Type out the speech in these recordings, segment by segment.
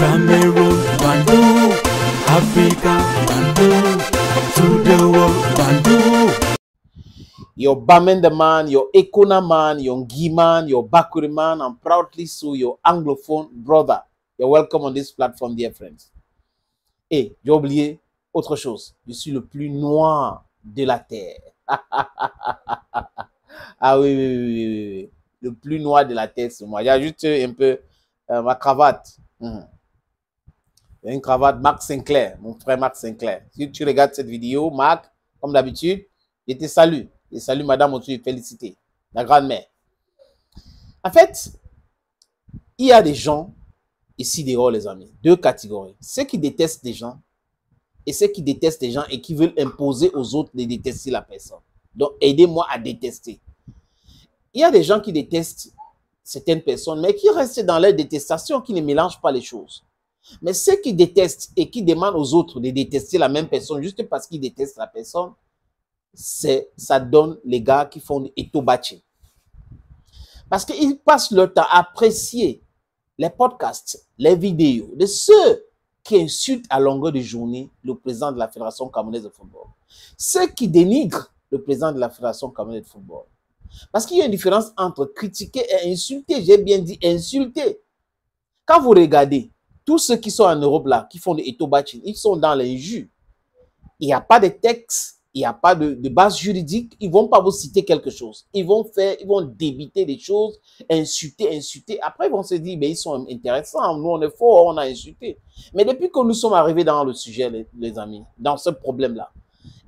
Cameroon, Bantu, Africa, Your Bamenda man, your Ekona man, your Ngi man, your Bakuri man, and proudly so your Anglophone brother. You're welcome on this platform, dear friends. Et eh, j'ai oublié autre chose. Je suis le plus noir de la terre. ah oui, oui, oui, oui, oui. Le plus noir de la terre, c'est moi. J'ai juste un peu euh, ma cravate. Hmm une cravate Marc Sinclair, mon frère Marc Sinclair. Si tu regardes cette vidéo, Marc, comme d'habitude, je te salue. Je salue Madame au félicité, la grand-mère. En fait, il y a des gens ici dehors, les amis, deux catégories. Ceux qui détestent des gens et ceux qui détestent les gens et qui veulent imposer aux autres de détester la personne. Donc, aidez-moi à détester. Il y a des gens qui détestent certaines personnes, mais qui restent dans leur détestation, qui ne mélangent pas les choses. Mais ceux qui détestent et qui demandent aux autres de détester la même personne juste parce qu'ils détestent la personne, c'est ça donne les gars qui font des Parce qu'ils passent leur temps à apprécier les podcasts, les vidéos de ceux qui insultent à longueur de journée le président de la Fédération camerounaise de football. Ceux qui dénigrent le président de la Fédération camerounaise de football. Parce qu'il y a une différence entre critiquer et insulter. J'ai bien dit insulter. Quand vous regardez tous ceux qui sont en Europe là, qui font des Etobachin, ils sont dans les jus. Il n'y a pas de texte, il n'y a pas de, base juridique, ils ne vont pas vous citer quelque chose. Ils vont faire, ils vont débiter des choses, insulter, insulter. Après, ils vont se dire, mais ils sont intéressants, nous on est faux, on a insulté. Mais depuis que nous sommes arrivés dans le sujet, les, les amis, dans ce problème-là,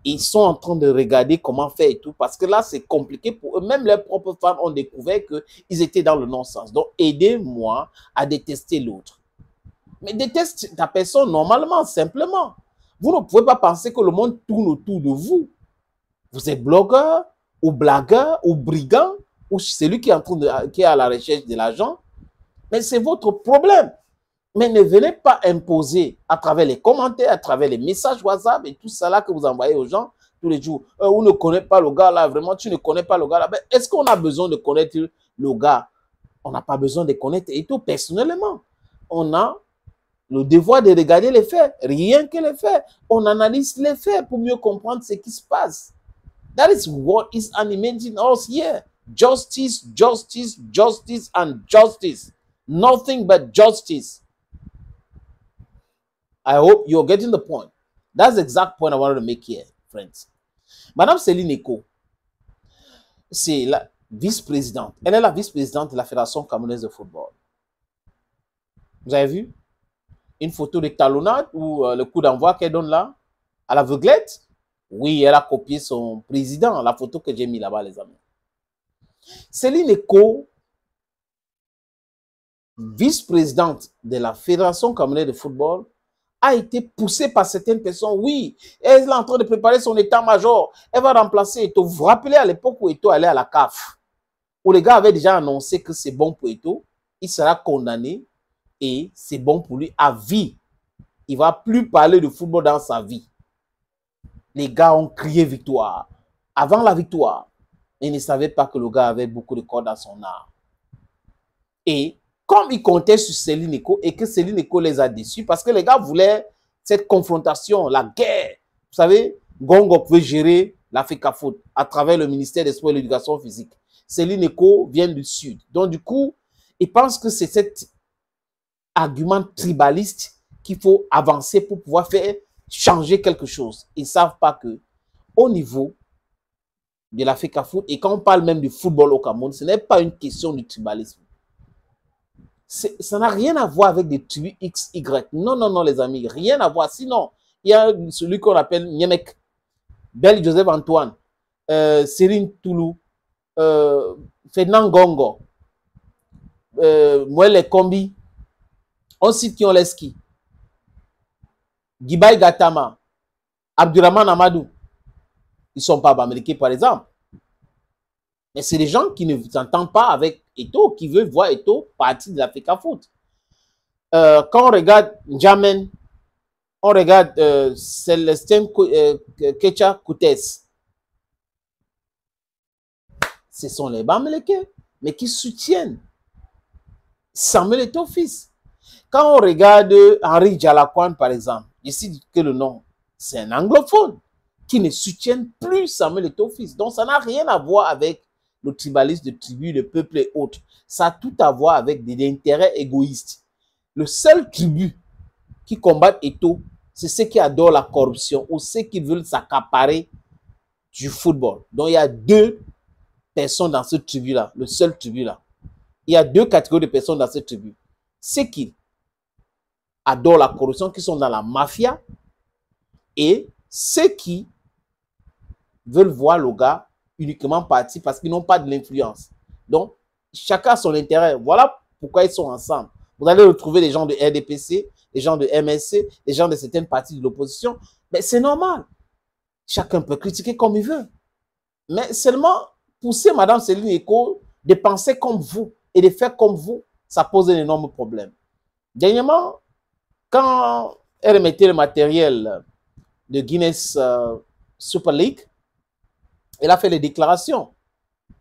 ils sont en train de regarder comment faire et tout, parce que là, c'est compliqué pour eux. Même leurs propres femmes ont découvert qu'ils étaient dans le non-sens. Donc, aidez-moi à détester l'autre mais déteste ta personne normalement, simplement. Vous ne pouvez pas penser que le monde tourne autour de vous. Vous êtes blogueur, ou blagueur, ou brigand, ou celui qui est, en train de, qui est à la recherche de l'argent. Mais c'est votre problème. Mais ne venez pas imposer à travers les commentaires, à travers les messages WhatsApp et tout ça là que vous envoyez aux gens tous les jours. Euh, on ne connaît pas le gars là, vraiment, tu ne connais pas le gars là. Ben, est-ce qu'on a besoin de connaître le gars On n'a pas besoin de connaître et tout personnellement. On a le devoir de regarder les faits, rien que les faits. On analyse les faits pour mieux comprendre ce qui se passe. That is what is animating us here. Justice, justice, justice and justice. Nothing but justice. I hope you're getting the point. That's the exact point I wanted to make here, friends. Madame Céline Eco, c'est la vice-présidente. Elle est la vice-présidente de la Fédération camerounaise de football. Vous avez vu? une photo de talonnade ou euh, le coup d'envoi qu'elle donne là, à l'aveuglette. Oui, elle a copié son président, la photo que j'ai mis là-bas, les amis. Céline Eco, vice-présidente de la Fédération camerounaise de football, a été poussée par certaines personnes. Oui, elle est en train de préparer son état-major. Elle va remplacer Eto. Vous vous rappelez à l'époque où Eto allait à la CAF, où les gars avaient déjà annoncé que c'est bon pour Eto, il sera condamné et c'est bon pour lui à vie. Il va plus parler de football dans sa vie. Les gars ont crié victoire. Avant la victoire, ils ne savaient pas que le gars avait beaucoup de cordes dans son art. Et comme ils comptaient sur Céline Eco et que Céline Eco les a déçus parce que les gars voulaient cette confrontation, la guerre. Vous savez, Gongo pouvait gérer à Foot à travers le ministère des Sports et de l'Éducation physique. Céline Eco vient du Sud. Donc, du coup, ils pensent que c'est cette argument tribaliste qu'il faut avancer pour pouvoir faire changer quelque chose. Ils ne savent pas que au niveau de la Foot, et quand on parle même du football au Cameroun, ce n'est pas une question du tribalisme. Ça n'a rien à voir avec des tribus X, Y. Non, non, non, les amis, rien à voir. Sinon, il y a celui qu'on appelle Nyemek, Bel Joseph Antoine, euh, Céline Toulou, euh, Fernand Gongo, euh, Kombi, qui on cite qui Gibaï Gatama, Abdurrahman Amadou. Ils ne sont pas américains, par exemple. Mais c'est les gens qui ne s'entendent pas avec Eto, qui veulent voir Eto partir de l'Afrique à foot. Euh, quand on regarde Njamen, on regarde euh, Célestin euh, Kecha Koutes. Ce sont les Bamlékés, mais qui soutiennent Samuel Eto, fils. Quand on regarde Henri Jalakwan, par exemple, je cite que le nom, c'est un anglophone qui ne soutient plus Samuel Eto'o fils. Donc, ça n'a rien à voir avec le tribalisme de tribus, de peuples et autres. Ça a tout à voir avec des, intérêts égoïstes. Le seul tribu qui combat Eto, c'est ceux qui adorent la corruption ou ceux qui veulent s'accaparer du football. Donc, il y a deux personnes dans ce tribu-là, le seul tribu-là. Il y a deux catégories de personnes dans ce tribu. Ceux qui adorent la corruption, qui sont dans la mafia, et ceux qui veulent voir le gars uniquement parti parce qu'ils n'ont pas de l'influence. Donc, chacun a son intérêt. Voilà pourquoi ils sont ensemble. Vous allez retrouver les gens de RDPC, les gens de MSC, les gens de certaines parties de l'opposition. Mais c'est normal. Chacun peut critiquer comme il veut. Mais seulement pousser Madame Céline Eco de penser comme vous et de faire comme vous, ça pose un énorme problème. Dernièrement, quand elle mettait le matériel de Guinness euh, Super League, elle a fait les déclarations.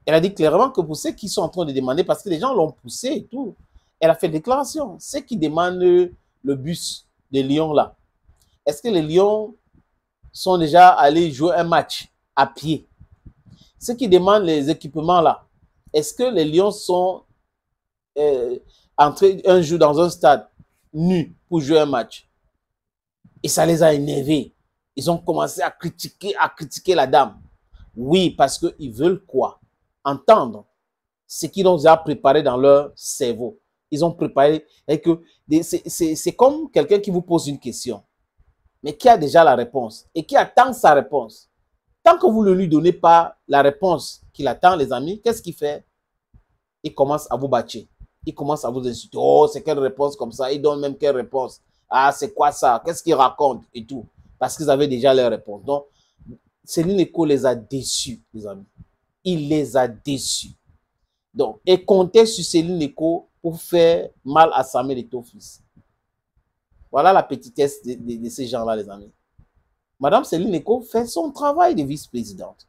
Elle a dit clairement que pour ceux qui sont en train de demander, parce que les gens l'ont poussé et tout, elle a fait des déclarations. Ceux qui demandent le bus de lions là, est-ce que les lions sont déjà allés jouer un match à pied Ceux qui demandent les équipements là, est-ce que les Lions sont euh, entrés un jour dans un stade nus pour jouer un match. Et ça les a énervés. Ils ont commencé à critiquer, à critiquer la dame. Oui, parce que ils veulent quoi Entendre ce qu'ils ont déjà préparé dans leur cerveau. Ils ont préparé. Et que c'est comme quelqu'un qui vous pose une question, mais qui a déjà la réponse et qui attend sa réponse. Tant que vous ne lui donnez pas la réponse qu'il attend, les amis, qu'est-ce qu'il fait Il commence à vous battre il commence à vous insulter. Oh, c'est quelle réponse comme ça Ils donne même quelle réponse Ah, c'est quoi ça Qu'est-ce qu'il raconte Et tout. Parce qu'ils avaient déjà leur réponse. Donc, Céline Eco les a déçus, les amis. Il les a déçus. Donc, et comptait sur Céline Eco pour faire mal à sa mère et ton fils. Voilà la petitesse de, de ces gens-là, les amis. Madame Céline Eco fait son travail de vice-présidente.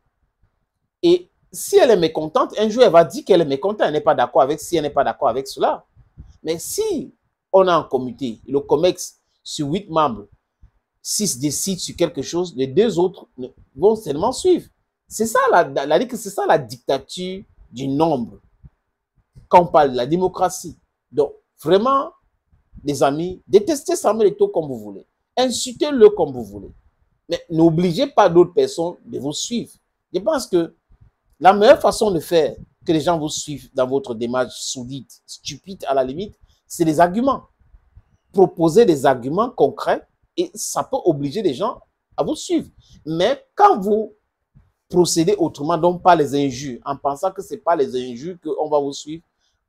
Et si elle est mécontente, un jour elle va dire qu'elle est mécontente, elle n'est pas d'accord avec si elle n'est pas d'accord avec cela. Mais si on a un comité, le COMEX sur huit membres, six décident sur quelque chose, les deux autres vont seulement suivre. C'est ça la, c'est ça la dictature du nombre. Quand on parle de la démocratie. Donc, vraiment, des amis, détestez Samuel Eto'o comme vous voulez. Insultez-le comme vous voulez. Mais n'obligez pas d'autres personnes de vous suivre. Je pense que la meilleure façon de faire que les gens vous suivent dans votre démarche soudite, stupide à la limite, c'est les arguments. Proposer des arguments concrets et ça peut obliger les gens à vous suivre. Mais quand vous procédez autrement, donc pas les injures, en pensant que ce n'est pas les injures qu'on va vous suivre,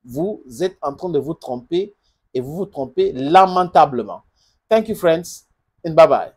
vous êtes en train de vous tromper et vous vous trompez lamentablement. Thank you, friends, and bye-bye.